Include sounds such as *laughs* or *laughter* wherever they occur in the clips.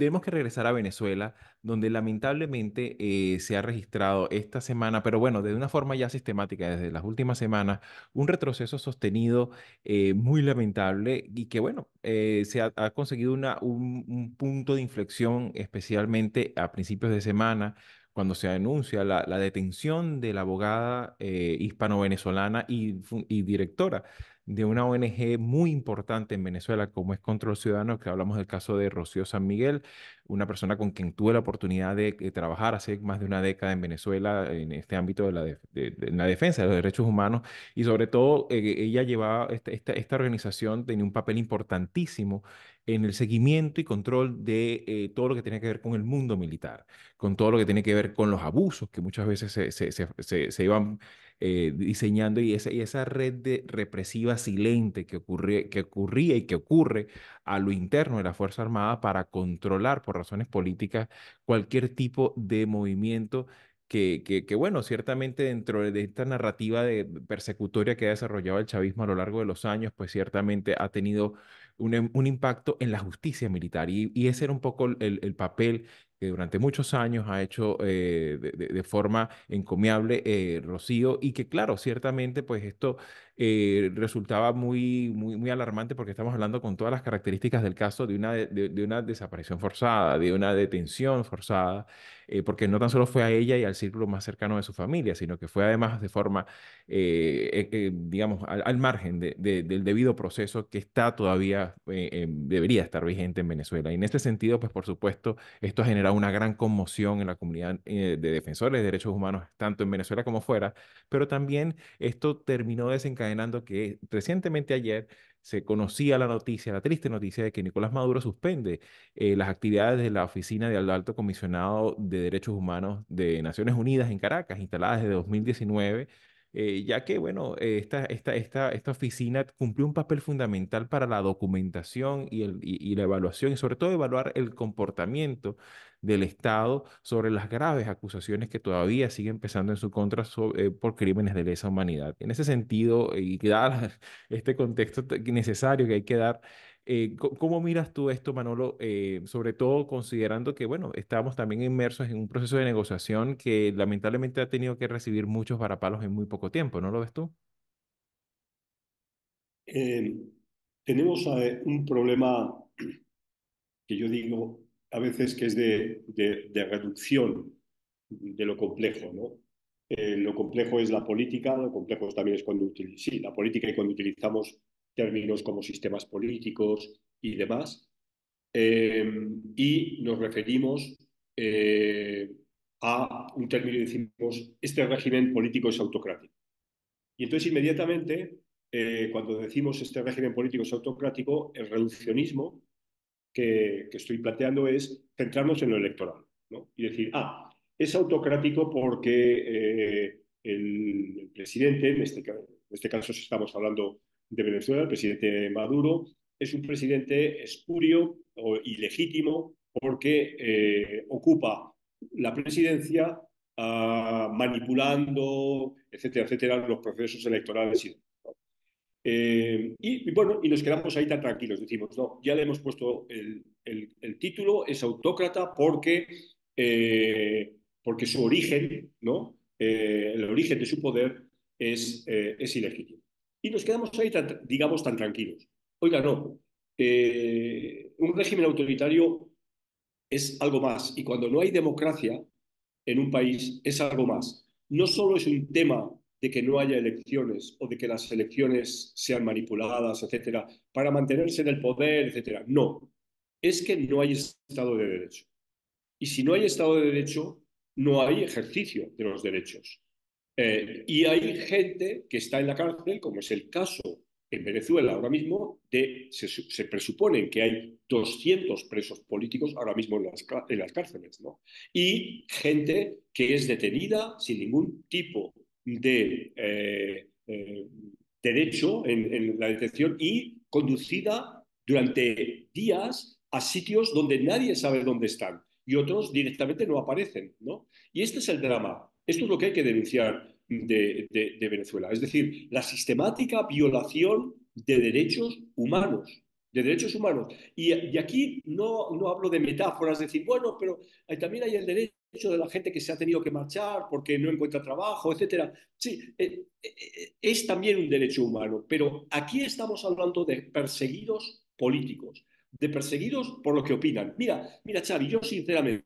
tenemos que regresar a Venezuela, donde lamentablemente eh, se ha registrado esta semana, pero bueno, de una forma ya sistemática desde las últimas semanas, un retroceso sostenido eh, muy lamentable y que bueno, eh, se ha, conseguido un, punto de inflexión especialmente a principios de semana cuando se anuncia la, detención de la abogada hispano-venezolana y, directora de una ONG muy importante en Venezuela como es Control Ciudadano, que hablamos del caso de Rocío San Miguel, una persona con quien tuve la oportunidad de, eh, trabajar hace más de una década en Venezuela en este ámbito de la, de, la defensa de los derechos humanos y sobre todo eh, ella llevaba, este, esta, organización tenía un papel importantísimo en el seguimiento y control de eh, todo lo que tiene que ver con el mundo militar, con todo lo que tiene que ver con los abusos que muchas veces se, se, se iban eh, diseñando y esa, y esa red de represiva silente que, ocurre, que ocurría y que ocurre a lo interno de la Fuerza Armada para controlar por razones políticas cualquier tipo de movimiento que, que, bueno, ciertamente dentro de esta narrativa de persecutoria que ha desarrollado el chavismo a lo largo de los años, pues ciertamente ha tenido un, impacto en la justicia militar. Y, ese era un poco el, el, papel que durante muchos años ha hecho eh, de, forma encomiable eh, Rocío y que claro, ciertamente pues esto eh, resultaba muy, muy, alarmante porque estamos hablando con todas las características del caso de una, de, una desaparición forzada, de una detención forzada, porque no tan solo fue a ella y al círculo más cercano de su familia, sino que fue además de forma, digamos, al, al margen del debido proceso que está todavía, em, debería estar vigente en Venezuela. Y en este sentido, pues por supuesto, esto ha generado una gran conmoción en la comunidad eh, de defensores de derechos humanos, tanto en Venezuela como fuera, pero también esto terminó desencadenando que recientemente ayer se conocía la noticia, la triste noticia de que Nicolás Maduro suspende eh, las actividades de la oficina de alto comisionado de derechos humanos de Naciones Unidas en Caracas, instalada desde 2019 eh, ya que, bueno, esta, esta, esta, oficina cumplió un papel fundamental para la documentación y, el, y, la evaluación, y sobre todo evaluar el comportamiento del Estado sobre las graves acusaciones que todavía siguen empezando en su contra eh, por crímenes de lesa humanidad. En ese sentido, y dar *laughs* este contexto necesario que hay que dar, eh, ¿Cómo miras tú esto, Manolo? Eh, sobre todo considerando que, bueno, estamos también inmersos en un proceso de negociación que lamentablemente ha tenido que recibir muchos varapalos en muy poco tiempo, ¿no lo ves tú? Eh, tenemos un problema que yo digo a veces que es de, reducción de lo complejo, ¿no? lo complejo es la política, lo complejo también es cuando, sí, la política y cuando utilizamos términos como sistemas políticos y demás, eh, y nos referimos eh, a un término y decimos, este régimen político es autocrático. Y entonces inmediatamente, eh, cuando decimos este régimen político es autocrático, el reduccionismo que, estoy planteando es centrarnos en lo electoral ¿no? y decir, ah, es autocrático porque el, presidente, en este, en este caso estamos hablando de Venezuela, el presidente Maduro, es un presidente espurio o ilegítimo porque eh, ocupa la presidencia ah, manipulando, etcétera, etcétera, los procesos electorales. Eh, y, bueno, y nos quedamos ahí tan tranquilos, decimos, no, ya le hemos puesto el, título, es autócrata porque, eh, porque su origen, ¿no? el origen de su poder es, es ilegítimo y nos quedamos ahí, digamos, tan tranquilos. Oiga, no, eh, un régimen autoritario es algo más y cuando no hay democracia en un país es algo más. No solo es un tema de que no haya elecciones o de que las elecciones sean manipuladas, etcétera, para mantenerse en el poder, etcétera. No, es que no hay Estado de Derecho. Y si no hay Estado de Derecho, no hay ejercicio de los derechos. Eh, y hay gente que está en la cárcel, como es el caso en Venezuela ahora mismo, se, se presuponen que hay 200 presos políticos ahora mismo en las, cárceles, ¿no? Y gente que es detenida sin ningún tipo de eh, eh, derecho en, en la detención y conducida durante días a sitios donde nadie sabe dónde están y otros directamente no aparecen, ¿no? Y este es el drama. Esto es lo que hay que denunciar de, Venezuela, es decir, la sistemática violación de derechos humanos de derechos humanos. Y, aquí no, no, hablo de metáforas, decir, bueno, pero también hay el derecho de la gente que se ha tenido que marchar porque no encuentra trabajo, etcétera. Sí, eh, eh, es también un derecho humano, pero aquí estamos hablando de perseguidos políticos, de perseguidos por lo que opinan. Mira, mira, Xavi, yo sinceramente,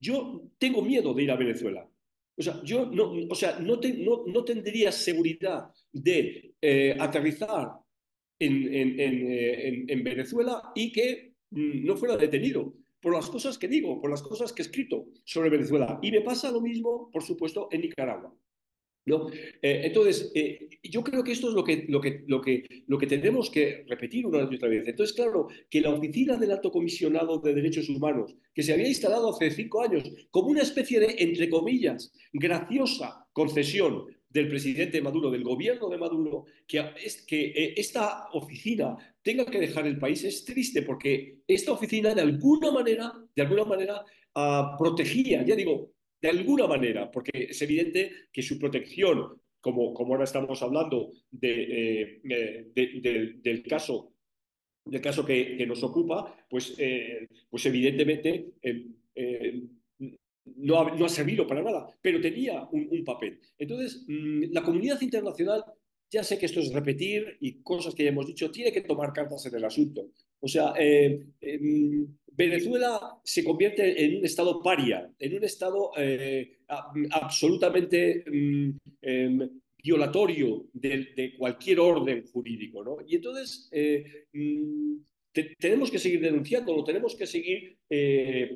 yo tengo miedo de ir a Venezuela. O sea, yo no, o sea, no, no, tendría seguridad de eh, aterrizar eh, en, Venezuela y que mm, no fuera detenido por las cosas que digo, por las cosas que he escrito sobre Venezuela. Y me pasa lo mismo, por supuesto, en Nicaragua. Eh, entonces, eh, yo creo que esto es lo que, lo, que, lo, que, lo que tenemos que repetir una y otra vez. Entonces, claro, que la oficina del alto comisionado de derechos humanos, que se había instalado hace cinco años como una especie de, entre comillas, graciosa concesión del presidente Maduro, del gobierno de Maduro, que, es, que eh, esta oficina tenga que dejar el país es triste porque esta oficina de alguna manera, de alguna manera, ah, protegía, ya digo, de alguna manera, porque es evidente que su protección, como, como ahora estamos hablando eh, eh, del caso, del caso que, nos ocupa, pues, eh, pues evidentemente no, ha, servido para nada, pero tenía un, papel. Entonces, mm, la comunidad internacional, ya sé que esto es repetir y cosas que ya hemos dicho, tiene que tomar cartas en el asunto. O sea, em, Venezuela se convierte en un estado paria, en un estado eh, absolutamente mm, em, violatorio de, cualquier orden jurídico. Y entonces, eh, mm, tenemos que seguir denunciándolo, tenemos que seguir eh,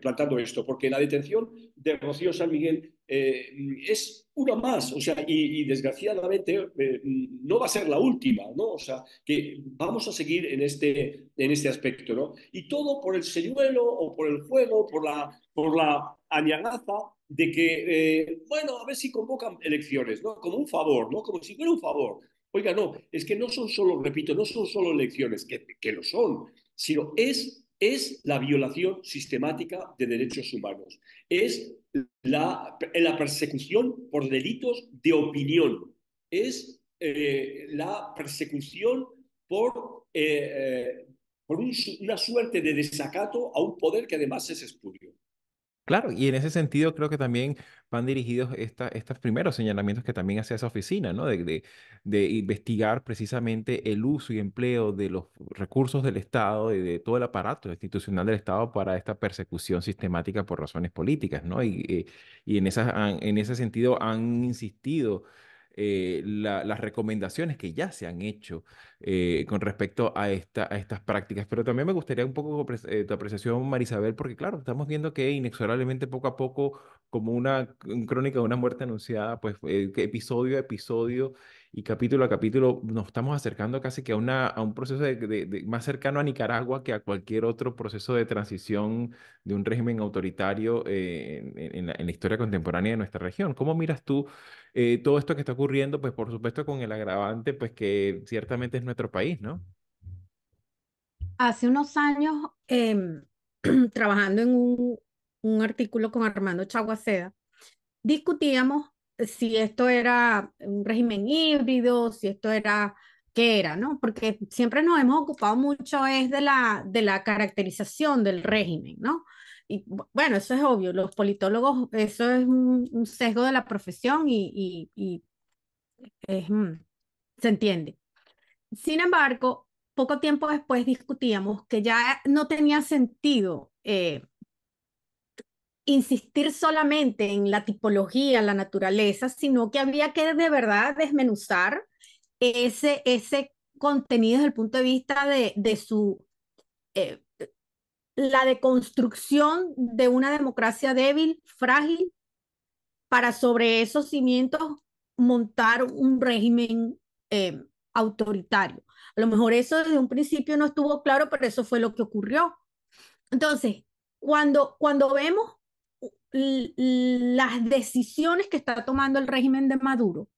plantando esto, porque la detención de Rocío San Miguel eh, es una más, o sea, y, desgraciadamente eh, no va a ser la última, ¿no? O sea, que vamos a seguir en este, en este aspecto, ¿no? Y todo por el señuelo o por el juego, por la, por la añagaza de que, bueno, a ver si convocan elecciones, ¿no? Como un favor, ¿no? Como si fuera un favor. Oiga, no, es que no son solo, repito, no son solo elecciones, que, lo son, sino es, es la violación sistemática de derechos humanos, es la, persecución por delitos de opinión, es eh, la persecución por, eh, eh, por una suerte de desacato a un poder que además es espurio. Claro, y en ese sentido creo que también van dirigidos estos primeros señalamientos que también hace esa oficina, ¿no? De, investigar precisamente el uso y empleo de los recursos del Estado y de todo el aparato institucional del Estado para esta persecución sistemática por razones políticas, ¿no? Y, eh, y en, en ese sentido han insistido eh, las recomendaciones que ya se han hecho eh, con respecto a, a estas prácticas. Pero también me gustaría un poco eh, tu apreciación, Marisabel, porque claro, estamos viendo que inexorablemente poco a poco como una, crónica de una muerte anunciada, pues eh, episodio a episodio y capítulo a capítulo nos estamos acercando casi que a, una, a un proceso de, más cercano a Nicaragua que a cualquier otro proceso de transición de un régimen autoritario eh, en, la, historia contemporánea de nuestra región. ¿Cómo miras tú eh, todo esto que está ocurriendo? Pues por supuesto con el agravante, pues que ciertamente es nuestro país, ¿no? Hace unos años, em, *clears throat* trabajando en un, un artículo con Armando Chaguaceda, discutíamos si esto era un régimen híbrido, si esto era qué era, ¿no? Porque siempre nos hemos ocupado mucho es de la, de la caracterización del régimen, ¿no? Y bueno, eso es obvio, los politólogos, eso es un, sesgo de la profesión y, mm, se entiende. Sin embargo, poco tiempo después discutíamos que ya no tenía sentido eh, insistir solamente en la tipología, la naturaleza, sino que había que de verdad desmenuzar ese, ese contenido desde el punto de vista de, de su, eh, la deconstrucción de una democracia débil, frágil, para sobre esos cimientos montar un régimen eh, autoritario. A lo mejor eso desde un principio no estuvo claro, pero eso fue lo que ocurrió. Entonces, cuando, cuando vemos las decisiones que está tomando el régimen de Maduro,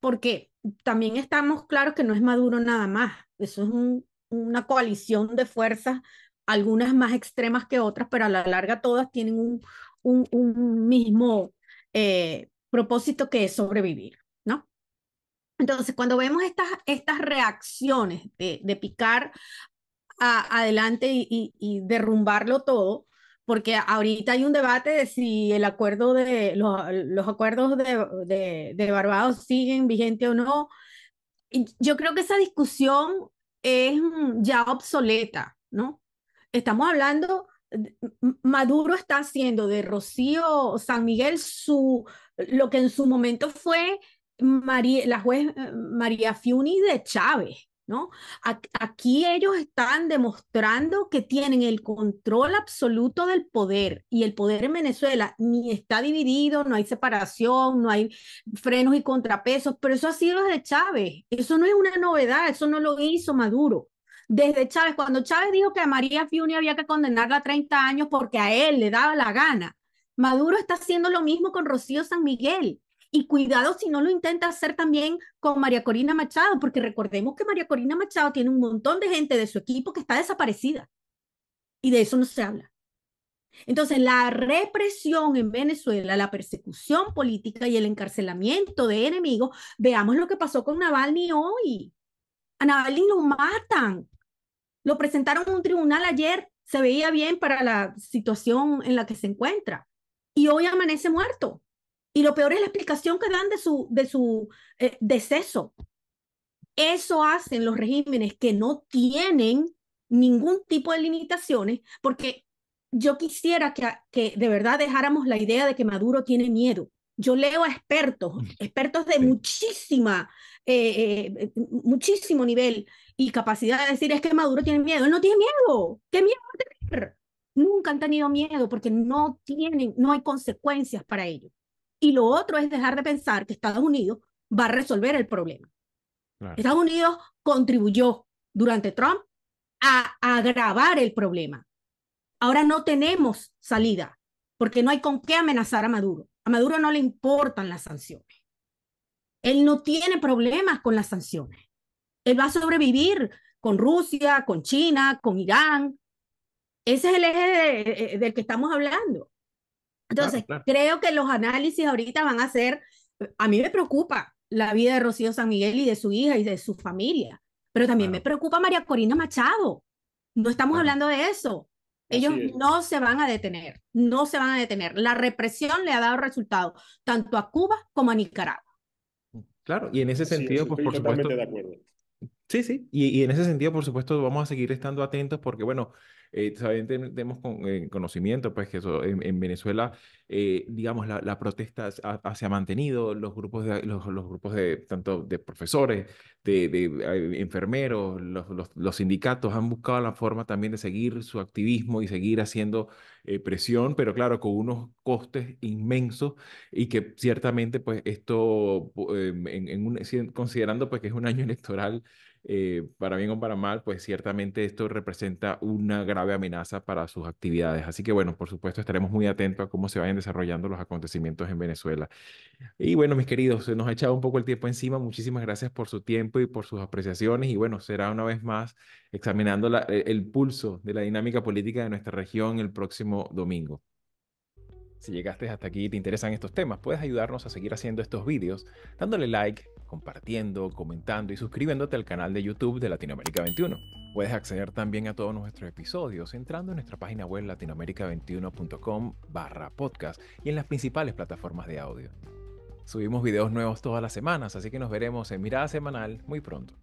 porque también estamos claros que no es Maduro nada más, eso es una coalición de fuerzas, algunas más extremas que otras, pero a la larga todas tienen un, mismo eh, propósito que es sobrevivir, ¿no? Entonces, cuando vemos estas, estas reacciones de, picar adelante y derrumbarlo todo, porque ahorita hay un debate de si el acuerdo de los, acuerdos de, de, Barbados siguen vigente o no. Yo creo que esa discusión es mm, ya obsoleta, ¿no? Estamos hablando, Maduro está haciendo de Rocío San Miguel su, lo que en su momento fue María, la juez eh, María Fiuni de Chávez. Aquí ellos están demostrando que tienen el control absoluto del poder y el poder en Venezuela ni está dividido, no hay separación, no hay frenos y contrapesos, pero eso ha sido desde Chávez, eso no es una novedad, eso no lo hizo Maduro. Desde Chávez, cuando Chávez dijo que a María Fiuni había que condenarla a 30 años porque a él le daba la gana, Maduro está haciendo lo mismo con Rocío San Miguel. Y cuidado si no lo intenta hacer también con María Corina Machado, porque recordemos que María Corina Machado tiene un montón de gente de su equipo que está desaparecida. Y de eso no se habla. Entonces, la represión en Venezuela, la persecución política y el encarcelamiento de enemigos, veamos lo que pasó con Navalny hoy. A Navalny lo matan. Lo presentaron a un tribunal ayer, se veía bien para la situación en la que se encuentra. Y hoy amanece muerto. Y lo peor es la explicación que dan de su, de su eh, deceso. Eso hacen los regímenes que no tienen ningún tipo de limitaciones, porque yo quisiera que, que de verdad dejáramos la idea de que Maduro tiene miedo. Yo leo a expertos, mm. expertos de muchísima, eh, eh, muchísimo nivel y capacidad de decir es que Maduro tiene miedo. Él no tiene miedo. ¿Qué miedo va a tener? Nunca han tenido miedo porque no tienen, no hay consecuencias para ellos. Y lo otro es dejar de pensar que Estados Unidos va a resolver el problema. Estados Unidos contribuyó durante Trump a, agravar el problema. Ahora no tenemos salida, porque no hay con qué amenazar a Maduro. A Maduro no le importan las sanciones. Él no tiene problemas con las sanciones. Él va a sobrevivir con Rusia, con China, con Irán. Ese es el eje del que estamos hablando. Entonces, creo que los análisis ahorita van a ser, a mí me preocupa la vida de Rocío San Miguel y de su hija y de su familia, pero también me preocupa María Corina Machado. No estamos hablando de eso. Ellos no se van a detener, no se van a detener. La represión le ha dado resultado tanto a Cuba como a Nicaragua. Claro, y en ese sentido, pues por supuesto. Sí, sí, y en ese sentido, por supuesto, vamos a seguir estando atentos porque, bueno, eh, también tenemos eh, conocimiento, pues, que eso en, Venezuela, eh, digamos, la, protesta se ha mantenido, los grupos de, los, grupos de, tanto de profesores, de, enfermeros, los, los, sindicatos han buscado la forma también de seguir su activismo y seguir haciendo presión, pero claro, con unos costes inmensos y que ciertamente, pues, esto, en, considerando, pues, que es un año *laughs* electoral, para bien o para mal, pues, ciertamente esto representa una gran amenaza para sus actividades. Así que bueno, por supuesto, estaremos muy atentos a cómo se vayan desarrollando los acontecimientos en Venezuela. Y bueno, mis queridos, se nos ha echado un poco el tiempo encima. Muchísimas gracias por su tiempo y por sus apreciaciones. Y bueno, será una vez más examinando e, el pulso de la dinámica política de nuestra región el próximo domingo. Si llegaste hasta aquí y te interesan estos temas, puedes ayudarnos a seguir haciendo estos vídeos dándole like compartiendo, comentando y suscribiéndote al canal de YouTube de Latinoamérica 21. Puedes acceder también a todos nuestros episodios entrando en nuestra página web latinoamerica21.com barra podcast y en las principales plataformas de audio. Subimos videos nuevos todas las semanas, así que nos veremos en Mirada Semanal muy pronto.